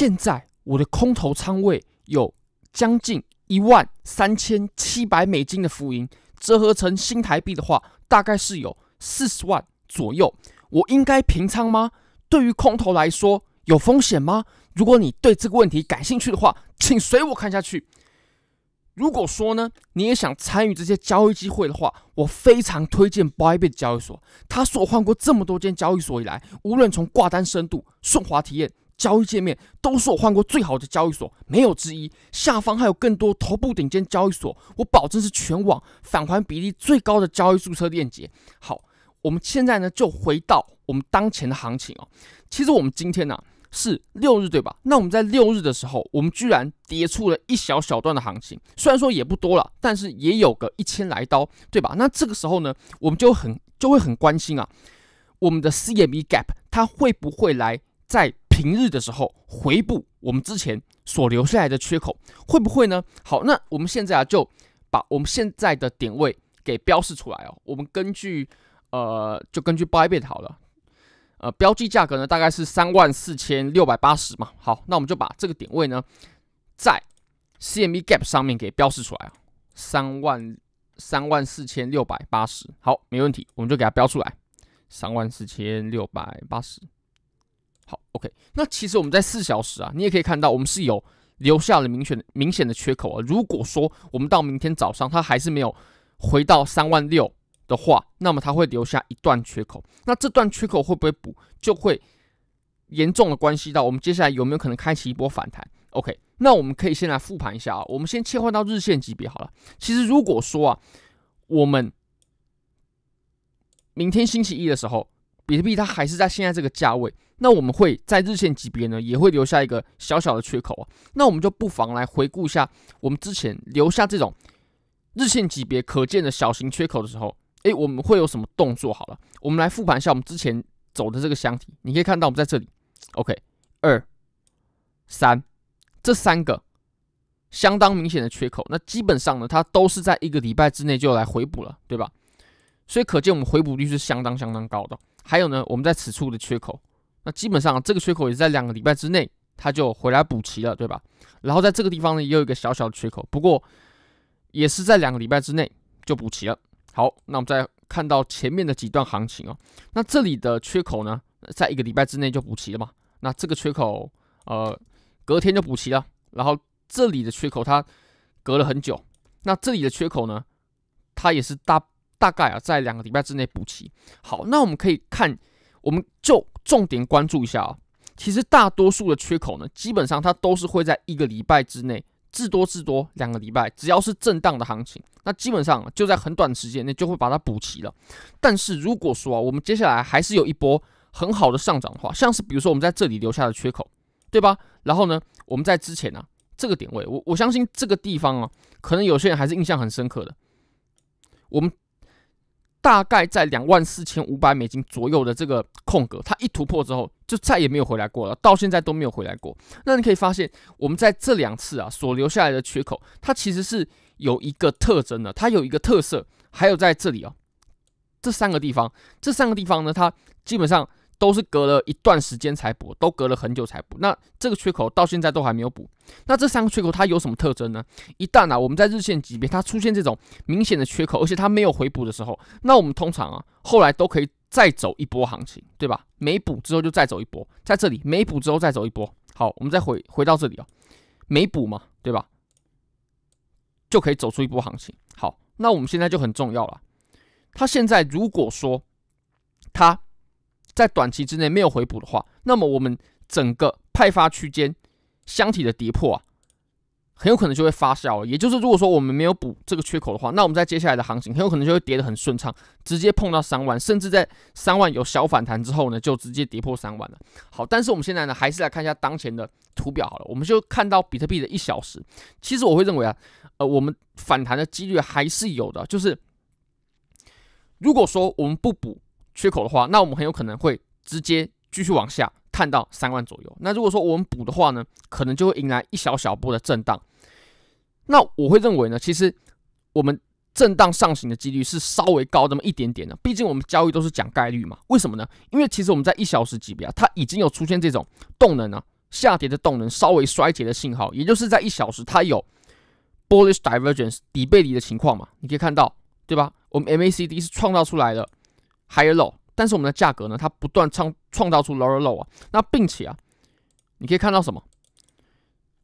现在我的空头仓位有将近一万三千七百美金的浮盈，折合成新台币的话，大概是有四十万左右。我应该平仓吗？对于空头来说，有风险吗？如果你对这个问题感兴趣的话，请随我看下去。如果说呢，你也想参与这些交易机会的话，我非常推荐 Bybit 交易所。它是我换过这么多间交易所以来，无论从挂单深度、顺滑体验。交易界面都是我换过最好的交易所，没有之一。下方还有更多头部顶尖交易所，我保证是全网返还比例最高的交易注册链接。好，我们现在呢就回到我们当前的行情啊。其实我们今天呢是六日对吧？那我们在六日的时候，我们居然跌出了一小小段的行情，虽然说也不多了，但是也有个一千来刀对吧？那这个时候呢，我们就很就会很关心啊，我们的 CME Gap 它会不会来在？平日的时候回补我们之前所留下来的缺口，会不会呢？好，那我们现在啊，就把我们现在的点位给标示出来哦。我们根据，呃，就根据 buy t 好了，呃，标记价格呢，大概是三万四千六百八十嘛。好，那我们就把这个点位呢，在 CME Gap 上面给标示出来啊，三万三万四千六百八十。好，没问题，我们就给它标出来，三万四千六百八十。好，OK，那其实我们在四小时啊，你也可以看到，我们是有留下了明显明显的缺口啊。如果说我们到明天早上它还是没有回到三万六的话，那么它会留下一段缺口。那这段缺口会不会补，就会严重的关系到我们接下来有没有可能开启一波反弹。OK，那我们可以先来复盘一下啊，我们先切换到日线级别好了。其实如果说啊，我们明天星期一的时候，比特币它还是在现在这个价位。那我们会在日线级别呢，也会留下一个小小的缺口啊。那我们就不妨来回顾一下，我们之前留下这种日线级别可见的小型缺口的时候，诶，我们会有什么动作？好了，我们来复盘一下我们之前走的这个箱体。你可以看到我们在这里，OK，二三这三个相当明显的缺口，那基本上呢，它都是在一个礼拜之内就来回补了，对吧？所以可见我们回补率是相当相当高的。还有呢，我们在此处的缺口。那基本上这个缺口也是在两个礼拜之内，它就回来补齐了，对吧？然后在这个地方呢，也有一个小小的缺口，不过也是在两个礼拜之内就补齐了。好，那我们再看到前面的几段行情啊，那这里的缺口呢，在一个礼拜之内就补齐了嘛？那这个缺口呃，隔天就补齐了。然后这里的缺口它隔了很久，那这里的缺口呢，它也是大大概啊，在两个礼拜之内补齐。好，那我们可以看，我们就。重点关注一下啊，其实大多数的缺口呢，基本上它都是会在一个礼拜之内，至多至多两个礼拜，只要是震荡的行情，那基本上就在很短时间内就会把它补齐了。但是如果说啊，我们接下来还是有一波很好的上涨的话，像是比如说我们在这里留下的缺口，对吧？然后呢，我们在之前呢这个点位，我我相信这个地方啊，可能有些人还是印象很深刻的，我们。大概在两万四千五百美金左右的这个空格，它一突破之后就再也没有回来过了，到现在都没有回来过。那你可以发现，我们在这两次啊所留下来的缺口，它其实是有一个特征的，它有一个特色，还有在这里哦，这三个地方，这三个地方呢，它基本上。都是隔了一段时间才补，都隔了很久才补。那这个缺口到现在都还没有补。那这三个缺口它有什么特征呢？一旦啊，我们在日线级别它出现这种明显的缺口，而且它没有回补的时候，那我们通常啊，后来都可以再走一波行情，对吧？没补之后就再走一波，在这里没补之后再走一波。好，我们再回回到这里啊，没补嘛，对吧？就可以走出一波行情。好，那我们现在就很重要了。它现在如果说它。在短期之内没有回补的话，那么我们整个派发区间箱体的跌破啊，很有可能就会发酵了。也就是，如果说我们没有补这个缺口的话，那我们在接下来的行情很有可能就会跌得很顺畅，直接碰到三万，甚至在三万有小反弹之后呢，就直接跌破三万了。好，但是我们现在呢，还是来看一下当前的图表好了，我们就看到比特币的一小时。其实我会认为啊，呃，我们反弹的几率还是有的，就是如果说我们不补。缺口的话，那我们很有可能会直接继续往下探到三万左右。那如果说我们补的话呢，可能就会迎来一小小波的震荡。那我会认为呢，其实我们震荡上行的几率是稍微高那么一点点的，毕竟我们交易都是讲概率嘛。为什么呢？因为其实我们在一小时级别啊，它已经有出现这种动能啊下跌的动能稍微衰竭的信号，也就是在一小时它有 bullish divergence 底背离的情况嘛。你可以看到，对吧？我们 MACD 是创造出来的。High e r low，但是我们的价格呢，它不断创创造出 low e r low 啊，那并且啊，你可以看到什么？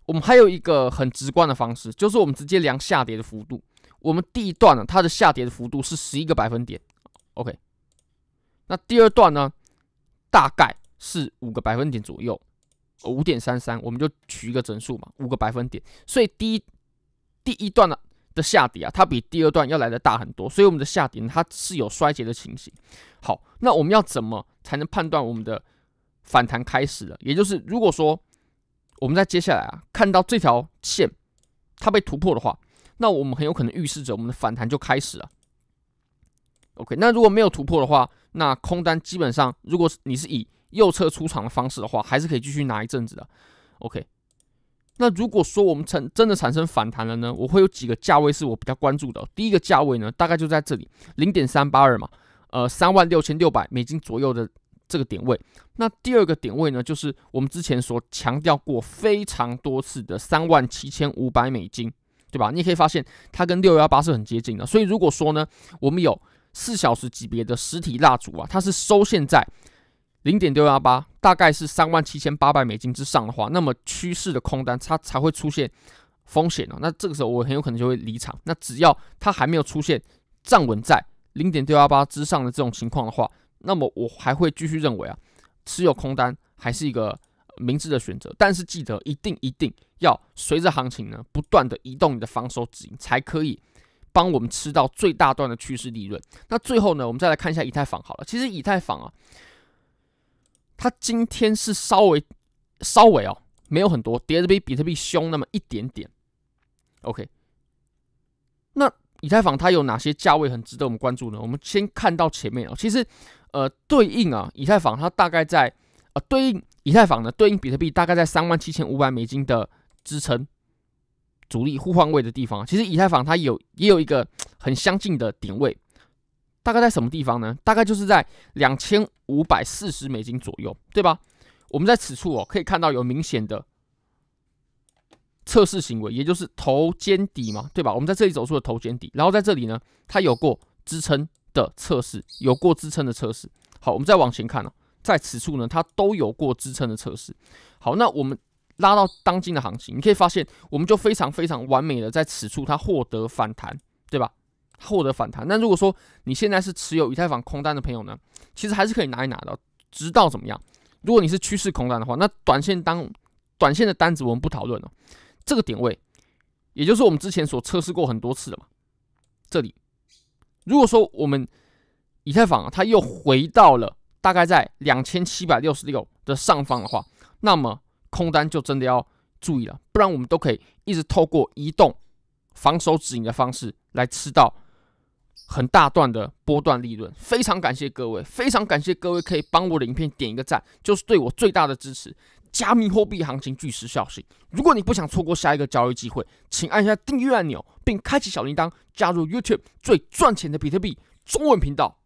我们还有一个很直观的方式，就是我们直接量下跌的幅度。我们第一段呢，它的下跌的幅度是十一个百分点，OK。那第二段呢，大概是五个百分点左右，五点三三，我们就取一个整数嘛，五个百分点。所以第一第一段呢。的下底啊，它比第二段要来的大很多，所以我们的下底它是有衰竭的情形。好，那我们要怎么才能判断我们的反弹开始了？也就是如果说我们在接下来啊看到这条线它被突破的话，那我们很有可能预示着我们的反弹就开始了。OK，那如果没有突破的话，那空单基本上如果是你是以右侧出场的方式的话，还是可以继续拿一阵子的。OK。那如果说我们成真的产生反弹了呢？我会有几个价位是我比较关注的。第一个价位呢，大概就在这里，零点三八二嘛，呃，三万六千六百美金左右的这个点位。那第二个点位呢，就是我们之前所强调过非常多次的三万七千五百美金，对吧？你也可以发现它跟六幺八是很接近的。所以如果说呢，我们有四小时级别的实体蜡烛啊，它是收现在。零点六幺八大概是三万七千八百美金之上的话，那么趋势的空单它才会出现风险了。那这个时候我很有可能就会离场。那只要它还没有出现站稳在零点六幺八之上的这种情况的话，那么我还会继续认为啊，持有空单还是一个明智的选择。但是记得一定一定要随着行情呢不断的移动你的防守止盈，才可以帮我们吃到最大段的趋势利润。那最后呢，我们再来看一下以太坊好了。其实以太坊啊。它今天是稍微稍微哦，没有很多，跌的比比特币凶那么一点点。OK，那以太坊它有哪些价位很值得我们关注呢？我们先看到前面啊，其实呃对应啊，以太坊它大概在呃，对应以太坊呢，对应比特币大概在三万七千五百美金的支撑阻力互换位的地方，其实以太坊它有也有一个很相近的点位。大概在什么地方呢？大概就是在两千五百四十美金左右，对吧？我们在此处哦，可以看到有明显的测试行为，也就是头肩底嘛，对吧？我们在这里走出了头肩底，然后在这里呢，它有过支撑的测试，有过支撑的测试。好，我们再往前看哦，在此处呢，它都有过支撑的测试。好，那我们拉到当今的行情，你可以发现，我们就非常非常完美的在此处它获得反弹，对吧？获得反弹。那如果说你现在是持有以太坊空单的朋友呢，其实还是可以拿一拿的，直到怎么样？如果你是趋势空单的话，那短线单、短线的单子我们不讨论了。这个点位，也就是我们之前所测试过很多次的嘛。这里，如果说我们以太坊它又回到了大概在两千七百六十六的上方的话，那么空单就真的要注意了，不然我们都可以一直透过移动防守止盈的方式来吃到。很大段的波段利润，非常感谢各位，非常感谢各位可以帮我的影片点一个赞，就是对我最大的支持。加密货币行情巨石消息，如果你不想错过下一个交易机会，请按下订阅按钮并开启小铃铛，加入 YouTube 最赚钱的比特币中文频道。